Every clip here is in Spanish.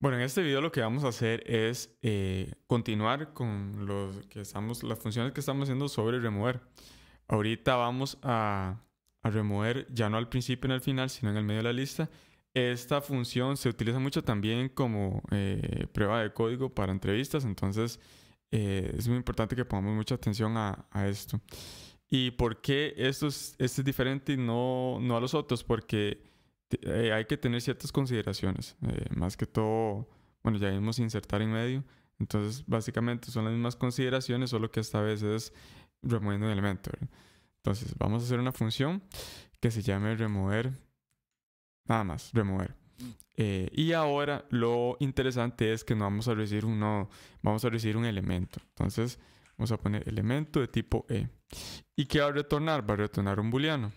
Bueno, en este video lo que vamos a hacer es eh, continuar con los que estamos, las funciones que estamos haciendo sobre remover. Ahorita vamos a, remover ya no al principio ni al final, sino en el medio de la lista. Esta función se utiliza mucho también como eh, prueba de código para entrevistas, entonces eh, es muy importante que pongamos mucha atención a, esto. ¿Y por qué esto es, este es diferente y no, no a los otros? Porque eh, hay que tener ciertas consideraciones. Eh, más que todo, bueno, ya vimos insertar en medio. Entonces, básicamente son las mismas consideraciones, solo que esta vez es removiendo un elemento. Entonces, vamos a hacer una función que se llame remover. Nada más, remover. Eh, y ahora lo interesante es que no vamos a recibir un nodo, vamos a recibir un elemento. Entonces, vamos a poner elemento de tipo E. ¿Y qué va a retornar? Va a retornar un booleano.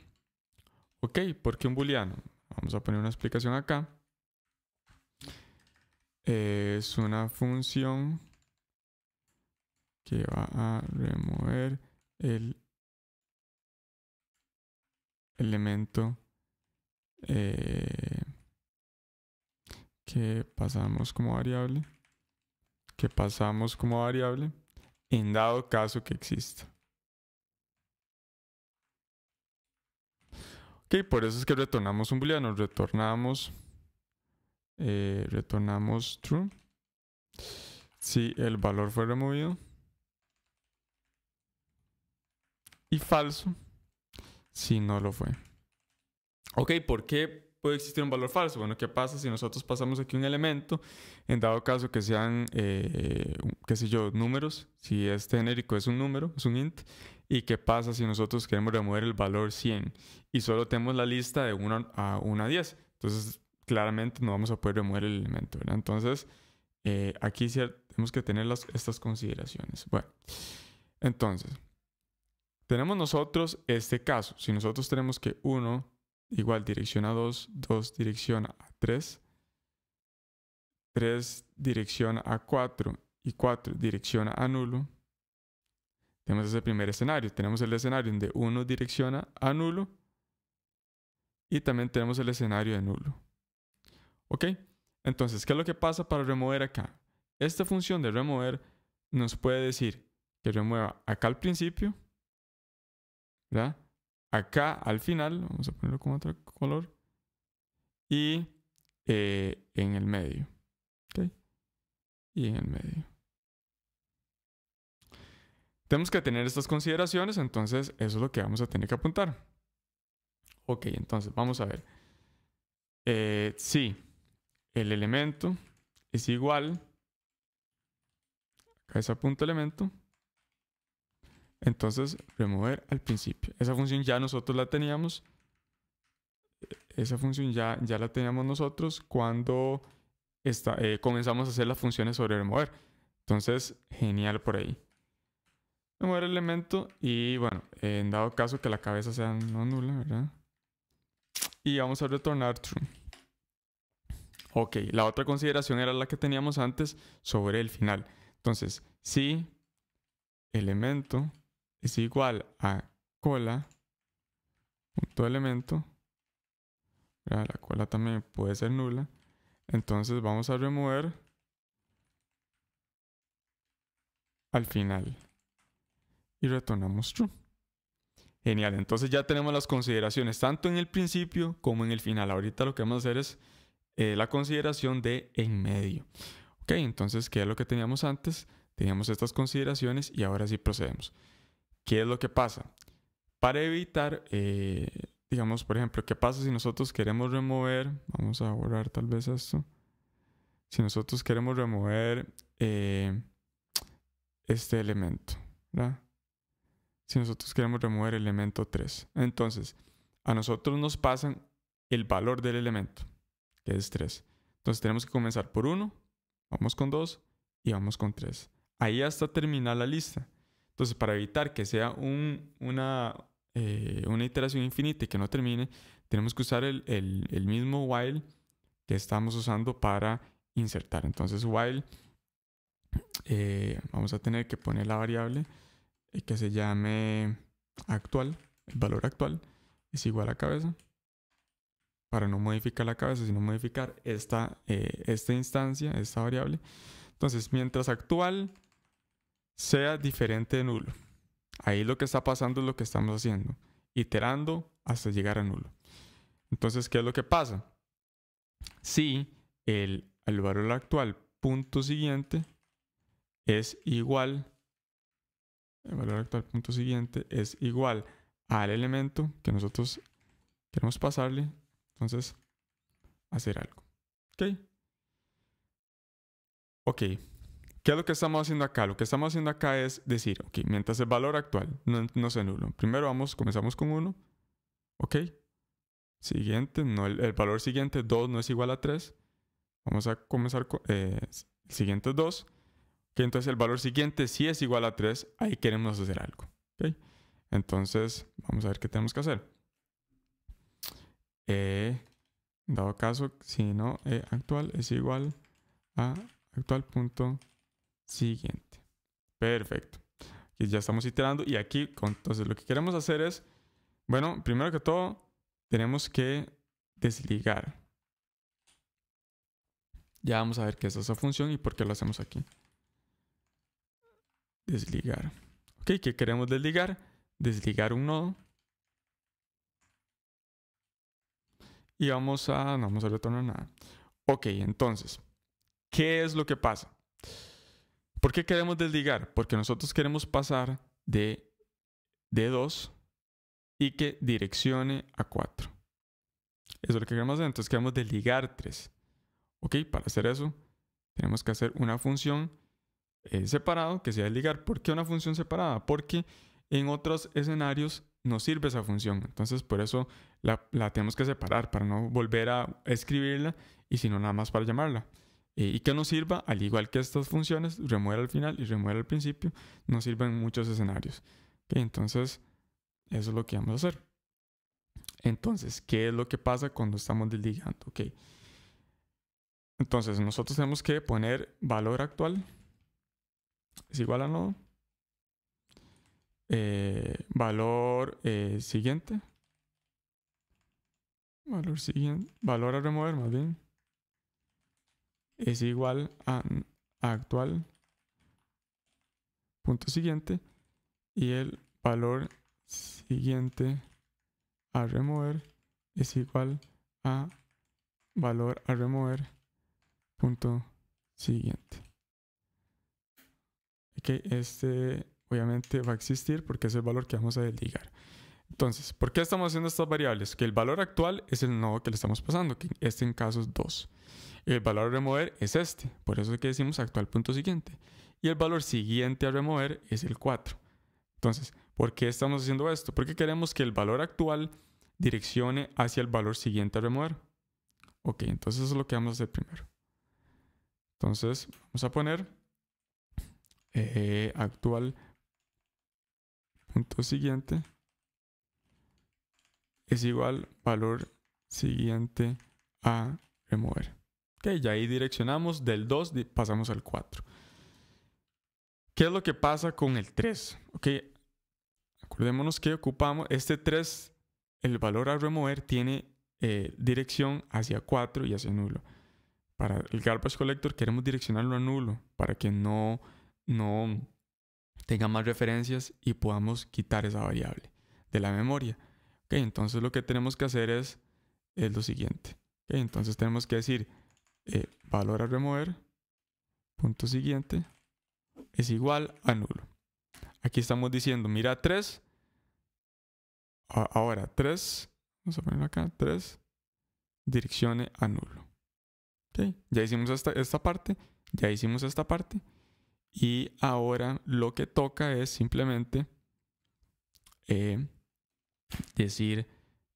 Ok, ¿por qué un booleano? Vamos a poner una explicación acá. Es una función que va a remover el elemento eh, que pasamos como variable, que pasamos como variable en dado caso que exista. Ok, por eso es que retornamos un booleano. Retornamos. Eh, retornamos true. Si el valor fue removido. Y falso si no lo fue. Ok, ¿por qué puede existir un valor falso? Bueno, ¿qué pasa si nosotros pasamos aquí un elemento? En dado caso que sean, eh, qué sé yo, números, si este genérico es un número, es un int, ¿Y qué pasa si nosotros queremos remover el valor 100 y solo tenemos la lista de 1 a 1 a 10? Entonces, claramente no vamos a poder remover el elemento, ¿verdad? Entonces, eh, aquí tenemos que tener las, estas consideraciones. Bueno, entonces, tenemos nosotros este caso. Si nosotros tenemos que 1 igual dirección a 2, 2 dirección a 3, 3 dirección a 4 y 4 dirección a nulo, tenemos ese primer escenario. Tenemos el escenario donde uno direcciona a nulo y también tenemos el escenario de nulo. ¿Ok? Entonces, ¿qué es lo que pasa para remover acá? Esta función de remover nos puede decir que remueva acá al principio, ¿verdad? Acá al final, vamos a ponerlo con otro color, y eh, en el medio. ¿Ok? Y en el medio. Tenemos que tener estas consideraciones, entonces eso es lo que vamos a tener que apuntar. Ok, entonces vamos a ver. Eh, si el elemento es igual, a ese punto elemento, entonces remover al principio. Esa función ya nosotros la teníamos, e-, esa función ya, ya la teníamos nosotros cuando eh, comenzamos a hacer las funciones sobre remover. Entonces, genial por ahí. Mover elemento y bueno, en dado caso que la cabeza sea no nula, ¿verdad? Y vamos a retornar true. Ok, la otra consideración era la que teníamos antes sobre el final. Entonces, si elemento es igual a cola, punto elemento, la cola también puede ser nula, entonces vamos a remover al final retornamos true. Genial, entonces ya tenemos las consideraciones tanto en el principio como en el final. Ahorita lo que vamos a hacer es eh, la consideración de en medio. Ok, entonces, ¿qué es lo que teníamos antes? Teníamos estas consideraciones y ahora sí procedemos. ¿Qué es lo que pasa? Para evitar, eh, digamos, por ejemplo, ¿qué pasa si nosotros queremos remover? Vamos a borrar tal vez esto. Si nosotros queremos remover eh, este elemento, ¿verdad? si nosotros queremos remover el elemento 3. Entonces, a nosotros nos pasan el valor del elemento, que es 3. Entonces tenemos que comenzar por 1, vamos con 2 y vamos con 3. Ahí hasta terminar la lista. Entonces, para evitar que sea un, una, eh, una iteración infinita y que no termine, tenemos que usar el, mismo while que estamos usando para insertar. Entonces, while, eh, vamos a tener que poner la variable que se llame actual, el valor actual es igual a cabeza. Para no modificar la cabeza, sino modificar esta, eh, esta instancia, esta variable. Entonces, mientras actual sea diferente de nulo. Ahí lo que está pasando es lo que estamos haciendo, iterando hasta llegar a nulo. Entonces, ¿qué es lo que pasa? Si el, el valor actual punto siguiente es igual a el valor actual punto siguiente es igual al elemento que nosotros queremos pasarle. Entonces, hacer algo. ¿Ok? Ok. ¿Qué es lo que estamos haciendo acá? Lo que estamos haciendo acá es decir, ok, mientras el valor actual no, no se nulo. Primero vamos, comenzamos con 1. Ok. Siguiente, no, el, valor siguiente 2 no es igual a 3. Vamos a comenzar con el eh, siguiente 2 entonces el valor siguiente si es igual a 3, ahí queremos hacer algo. Entonces, vamos a ver qué tenemos que hacer. Eh, dado caso, si no, e actual es igual a actual punto siguiente. Perfecto. ya estamos iterando y aquí, entonces lo que queremos hacer es, bueno, primero que todo, tenemos que desligar. Ya vamos a ver qué es esa función y por qué lo hacemos aquí. Desligar. Ok, ¿qué queremos desligar? Desligar un nodo. Y vamos a... No vamos a retornar nada. Ok, entonces, ¿qué es lo que pasa? ¿Por qué queremos desligar? Porque nosotros queremos pasar de, de 2 y que direccione a 4. Eso es lo que queremos hacer. Entonces queremos desligar 3. Ok, para hacer eso tenemos que hacer una función eh, separado que sea desligar ligar. ¿Por qué una función separada? Porque en otros escenarios no sirve esa función. Entonces, por eso la, tenemos que separar para no volver a escribirla y sino nada más para llamarla. Eh, y que nos sirva, al igual que estas funciones, remueve al final y remueve al principio, nos sirven en muchos escenarios. entonces, eso es lo que vamos a hacer. Entonces, ¿qué es lo que pasa cuando estamos desligando? Entonces, nosotros tenemos que poner valor actual es igual a no eh, valor eh, siguiente. Valor siguiente. Valor a remover más bien. Es igual a actual. Punto siguiente. Y el valor siguiente a remover es igual a valor a remover punto siguiente que este obviamente va a existir porque es el valor que vamos a desligar. Entonces, ¿por qué estamos haciendo estas variables? Que el valor actual es el nodo que le estamos pasando, que este en caso es 2. El valor a remover es este, por eso es que decimos actual punto siguiente. Y el valor siguiente a remover es el 4. Entonces, ¿por qué estamos haciendo esto? Porque queremos que el valor actual direccione hacia el valor siguiente a remover. Ok, entonces eso es lo que vamos a hacer primero. Entonces, vamos a poner eh, actual. Punto siguiente es igual valor siguiente a remover. Ok, ya ahí direccionamos del 2, pasamos al 4. ¿Qué es lo que pasa con el 3? Ok, acordémonos que ocupamos este 3, el valor a remover tiene eh, dirección hacia 4 y hacia nulo. Para el garbage collector queremos direccionarlo a nulo para que no no tenga más referencias y podamos quitar esa variable de la memoria. entonces lo que tenemos que hacer es, es lo siguiente. entonces tenemos que decir eh, valor a remover, punto siguiente, es igual a nulo. Aquí estamos diciendo, mira 3, ahora 3, vamos a poner acá, 3, direccione a nulo. Okay, ya hicimos esta parte, ya hicimos esta parte. Y ahora lo que toca es simplemente eh, decir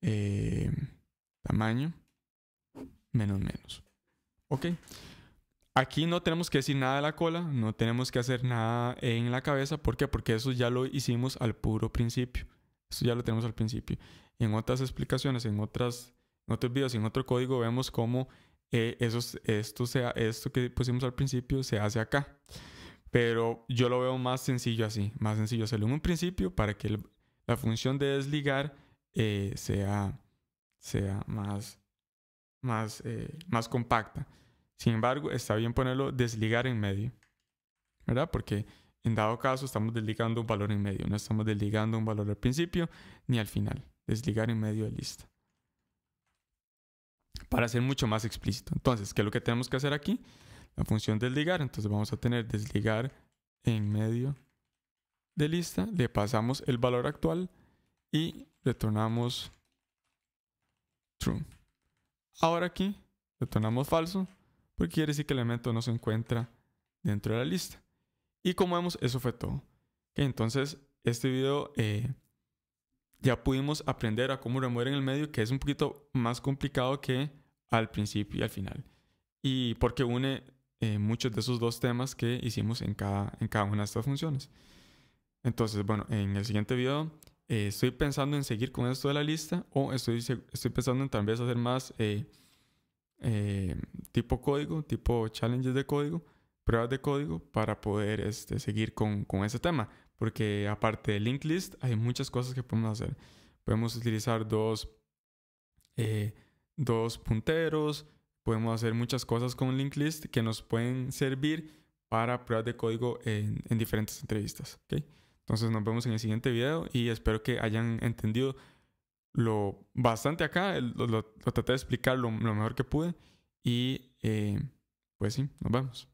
eh, tamaño menos menos. Ok. Aquí no tenemos que decir nada de la cola, no tenemos que hacer nada en la cabeza. ¿Por qué? Porque eso ya lo hicimos al puro principio. Eso ya lo tenemos al principio. En otras explicaciones, en, otras, en otros videos, en otro código, vemos cómo eh, esos, esto, sea, esto que pusimos al principio se hace acá. Pero yo lo veo más sencillo así, más sencillo hacerlo en un principio para que la función de desligar eh, sea, sea más, más, eh, más compacta. Sin embargo, está bien ponerlo desligar en medio, ¿verdad? Porque en dado caso estamos desligando un valor en medio, no estamos desligando un valor al principio ni al final. Desligar en medio de lista. Para ser mucho más explícito. Entonces, ¿qué es lo que tenemos que hacer aquí? la función desligar. Entonces vamos a tener desligar en medio de lista. Le pasamos el valor actual y retornamos true. Ahora aquí retornamos falso porque quiere decir que el elemento no se encuentra dentro de la lista. Y como vemos, eso fue todo. entonces, este video eh, ya pudimos aprender a cómo remover en el medio, que es un poquito más complicado que al principio y al final. Y porque une eh, muchos de esos dos temas que hicimos en cada, en cada una de estas funciones. Entonces, bueno, en el siguiente video eh, estoy pensando en seguir con esto de la lista o estoy, estoy pensando en tal hacer más eh, tipo código, tipo challenges de código, pruebas de código para poder este, seguir con, con ese tema. Porque aparte de linked list hay muchas cosas que podemos hacer. Podemos utilizar dos, dos punteros, podemos hacer muchas cosas con link list que nos pueden servir para pruebas de código en, diferentes entrevistas. ¿okay? Entonces nos vemos en el siguiente video y espero que hayan entendido lo bastante acá. Lo, traté de explicar lo, mejor que pude y eh, pues sí, nos vemos.